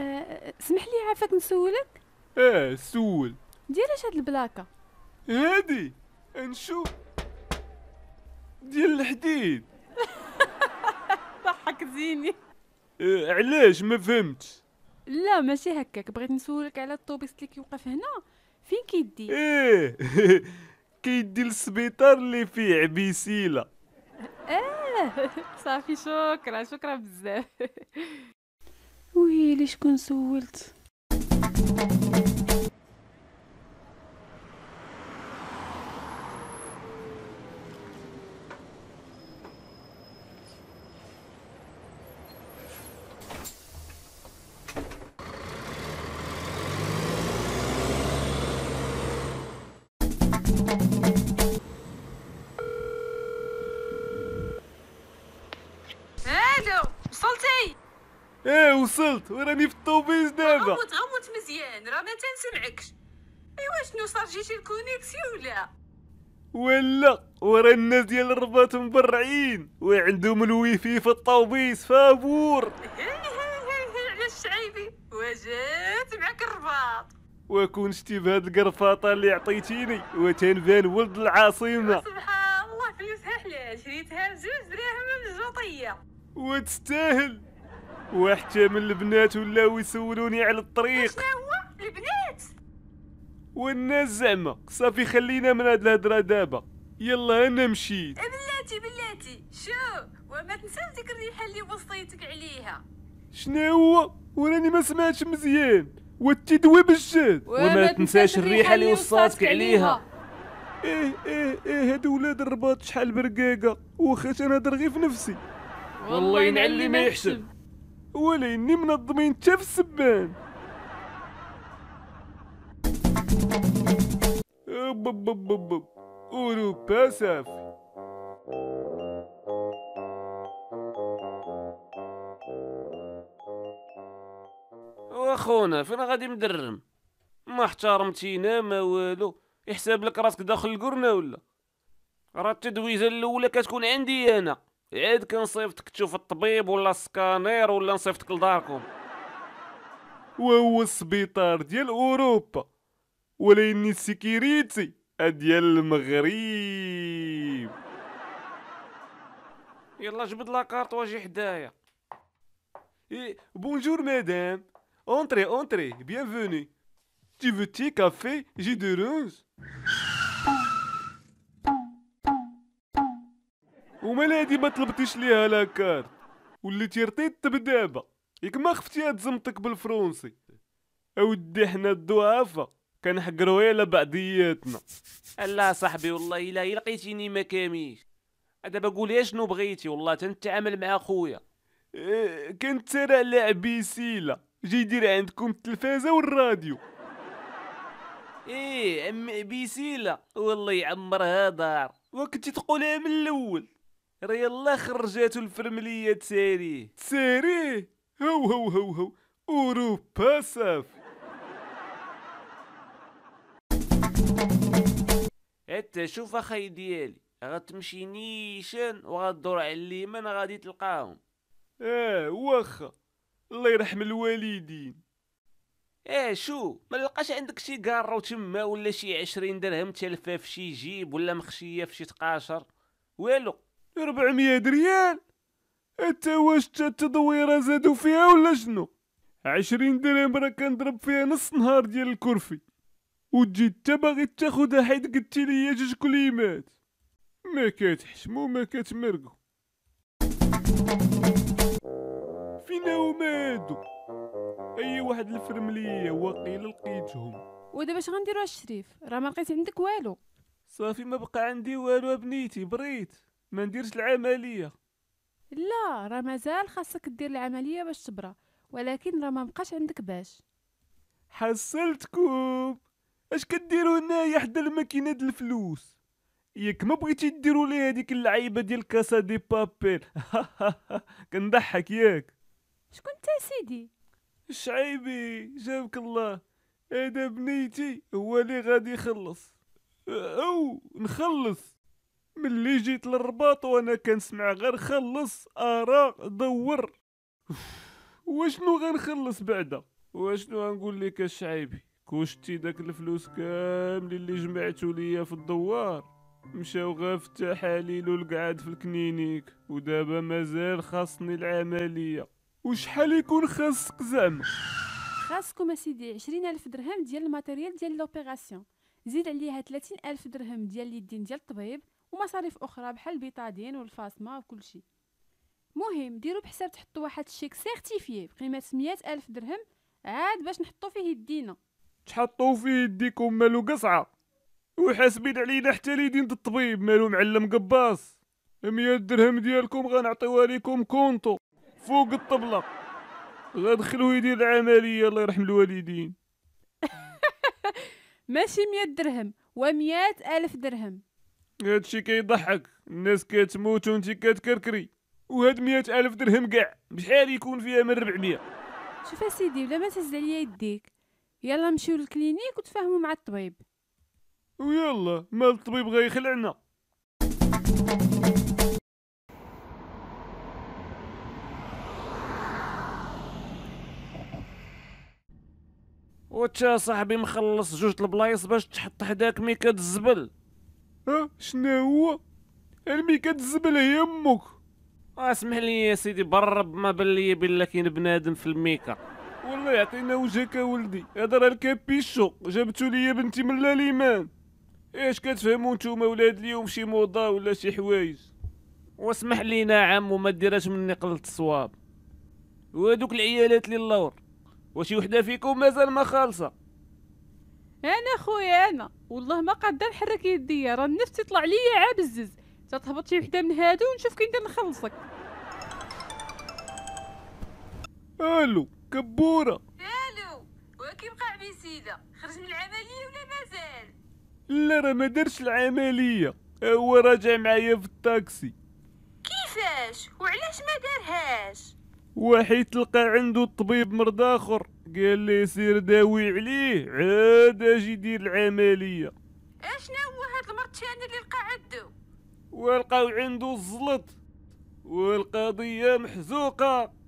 أه سمح لي عافاك نسولك اه سول ديال اش هاد البلاكه هادي نشوف ديال الحديد ضحك زيني آه علاش ما فهمتش لا ماشي هكاك بغيت نسولك على الطوبيس اللي كيوقف هنا فين كيدي ايه كيدي للسبيطار اللي فيه عبيسيله اه صافي شكرا شكرا بزاف ويلي شكون سولت وصلت وراني في الطوبيس دابا غمض غمض مزيان راه ما تنسمعكش ايوا شنو صار جيتي الكونيكسي ولا ولا ورا الناس ديال الرباط مبرعين وعندهم الويفي في الطوبيس فابور علاش عيبي وجات معك الرباط وكون شتي بهاد القرفاطه اللي عطيتيني وتنبان ولد العاصمه سبحان الله فلوسها حلال شريتها بزوج دراهم من الجوطيه وتستاهل وحتى من البنات ولاو يسولوني على الطريق شنو البنات والناس زعما صافي خلينا من هاد الهضره دابا يلا انا مشيت بلاتي بلاتي شو وما تنساش ديك الريحه اللي وصيتك عليها شنو هو وراني ما سمعتش مزيان والتدوي بالجد وما تنساش الريحه اللي وصاتك عليها ايه ايه ايه هادو ولاد الرباط شحال برقاقه واخا تنهضر غير في نفسي والله ينعلي اللي ما يحسب ولا إني منظمين شاف سبان أوروبا صافي واخونا فين غادي مدرم ما احترمتينا ما والو يحسب لك راسك داخل القرنه ولا راه التدويزه الاولى كتكون عندي انا عاد كنصيفطك تشوف الطبيب ولا السكانير ولا نصيفطك لداركم وهو السبيطار ديال اوروبا ولاني السكيريتي ديال المغرب يلا جبد لاكارت واجي حدايا إيه بونجور مدام اونتري اونتري فوني تي فو تي كافي جي دو rose ومال هادي ما طلبتيش ليها لاكارت وليتي رطيت دابا ياك ما خفتي تزمطك بالفرنسي اودي حنا الضعافه كنحقرو على بعضياتنا لا صاحبي والله الا لقيتيني ما كاميش دابا قولي شنو بغيتي والله تنتعامل مع خويا إيه كنت ترى لعبي سيلا جاي يدير عندكم التلفازه والراديو ايه عم بيسيلا والله يعمرها دار وكنتي تقولها من الاول راه يلا خرجاتو الفرمليه تاري تاري هو هو هو هو اوروبا صافي انت شوف اخاي ديالي غتمشي نيشان وغدور على اليمن غادي تلقاهم اه واخا الله يرحم الوالدين اه شو ما لقاش عندك شي قاره تما ولا شي عشرين درهم تلفه في شي جيب ولا مخشيه في شي تقاشر والو 400 ريال انت واش التدويره زادو فيها ولا شنو عشرين درهم راه كنضرب فيها نص نهار ديال الكرفي وتجي تا باغي تاخدها حيت قلتي ليا جوج كليمات ما كتحشمو ما كتمرقو فينا هما هادو اي واحد الفرمليه وقيل لقيتهم ودابا اش غنديرو الشريف راه ما لقيت عندك والو صافي ما بقى عندي والو بنيتي بريت ما نديرش العمليه لا راه مازال خاصك دير العمليه باش تبرى ولكن راه ما بقاش عندك باش حصلتكم اش كديروا هنايا حدا الماكينه د الفلوس ياك ما بغيتي ديروا لي هذيك اللعيبه ديال كاسا دي بابيل كنضحك ياك شكون انت سيدي شعيبي جابك الله هذا بنيتي هو اللي غادي يخلص او نخلص ملي جيت للرباط وانا كنسمع غير خلص ارا دور واشنو غنخلص بعدا واشنو غنقول لك الشعيبي كوشتي داك الفلوس كامل اللي جمعتو ليا في الدوار مشاو غا في التحاليل والقعاد في الكنينيك ودابا مازال خاصني العمليه وشحال يكون خاصك زعما خاصكم اسيدي عشرين الف درهم ديال الماتيريال ديال لوبيراسيون زيد عليها تلاتين الف درهم ديال اليدين ديال الطبيب ومصاريف اخرى بحال البيتادين والفاسما وكل شيء مهم ديروا بحساب تحطوا واحد الشيك سيرتيفيي بقيمه 100 الف درهم عاد باش نحطوا فيه يدينا تحطوا فيه يديكم مالو قصعه وحاسبين علينا حتى ليدين الطبيب مالو معلم قباص 100 درهم ديالكم غنعطيوها لكم كونطو فوق الطبله غدخلوا يدير العمليه الله يرحم الوالدين ماشي 100 درهم و الف درهم هادشي كيضحك الناس كتموت وانت كتكركري وهاد مئة ألف درهم كاع بشحال يكون فيها من 400 شوف اسيدي بلا ما تهز عليا يديك يلا نمشيو للكلينيك وتفاهموا مع الطبيب ويلا مال الطبيب غيخلعنا وتا صاحبي مخلص جوج البلايص باش تحط حداك ميكات الزبل شنو هو المي كتزبل هي امك اسمح لي يا سيدي برب ما بان لي بلا كاين بنادم في الميكا والله يعطينا وجهك ولدي هذا راه الكابيشو جابتو ليا بنتي من لاليمان اش كتفهموا نتوما ولاد اليوم شي موضه ولا شي حوايج واسمح لينا عام وما ديرهاش مني قلت الصواب وهذوك العيالات اللي اللور وشي وحده فيكم مازال ما خالصه انا خويا انا والله ما قادر نحرك يديا راه النفس تطلع ليا عابزز تهبط شي وحده من هادو ونشوف كي ندير نخلصك الو كبوره الو وكيبقى عبيسيده خرج من العمليه ولا مازال لا راه ما دارش العمليه هو راجع معايا في الطاكسي كيفاش وعلاش ما دارهاش وحيت لقى عنده الطبيب مرض اخر قال لي سير داوي عليه عاد اجي دير العمليه اشنو هو هاد المرتشان اللي لقى عندو ولقاو عندو الزلط والقضيه محزوقه